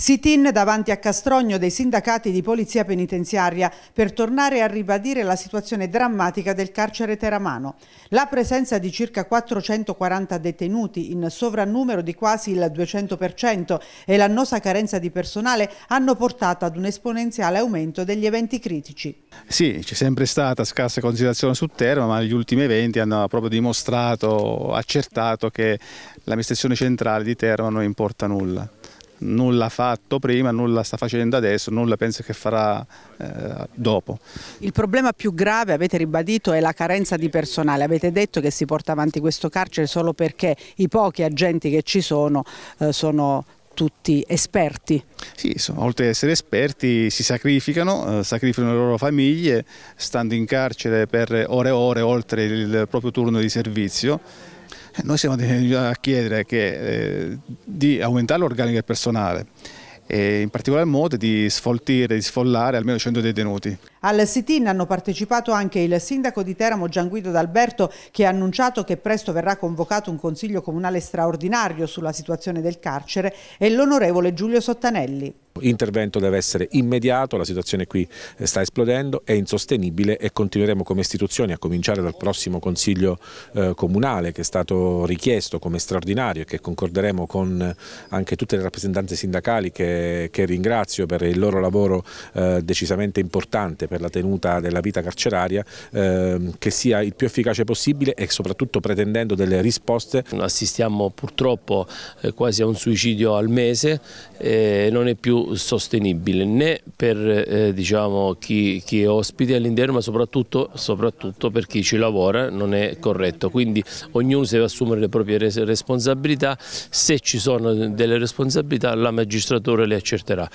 Sit-in davanti a Castrogno dei sindacati di polizia penitenziaria per tornare a ribadire la situazione drammatica del carcere teramano. La presenza di circa 440 detenuti in sovrannumero di quasi il 200% e l'annosa carenza di personale hanno portato ad un esponenziale aumento degli eventi critici. Sì, c'è sempre stata scarsa considerazione su Teramo, ma gli ultimi eventi hanno proprio dimostrato, accertato che l'amministrazione centrale di Teramo non importa nulla nulla ha fatto prima, nulla sta facendo adesso, nulla penso che farà eh, dopo. Il problema più grave, avete ribadito, è la carenza di personale. Avete detto che si porta avanti questo carcere solo perché i pochi agenti che ci sono eh, sono tutti esperti. Sì, insomma, oltre ad essere esperti si sacrificano, eh, sacrificano le loro famiglie, stando in carcere per ore e ore oltre il proprio turno di servizio eh, noi siamo a chiedere che, eh, di aumentare l'organico del personale e in particolar modo di sfoltire, di sfollare almeno 100 detenuti. Al sit-in hanno partecipato anche il sindaco di Teramo Gianguido D'Alberto che ha annunciato che presto verrà convocato un consiglio comunale straordinario sulla situazione del carcere e l'onorevole Giulio Sottanelli intervento deve essere immediato, la situazione qui eh, sta esplodendo, è insostenibile e continueremo come istituzioni a cominciare dal prossimo Consiglio eh, Comunale che è stato richiesto come straordinario e che concorderemo con eh, anche tutte le rappresentanze sindacali che, che ringrazio per il loro lavoro eh, decisamente importante per la tenuta della vita carceraria, eh, che sia il più efficace possibile e soprattutto pretendendo delle risposte. Assistiamo purtroppo eh, quasi a un suicidio al mese, non è più sostenibile né per eh, diciamo, chi, chi, è ospite all'interno ma soprattutto, soprattutto, per chi ci lavora non è corretto, quindi ognuno deve assumere le proprie responsabilità, se ci sono delle responsabilità la magistratura le accerterà.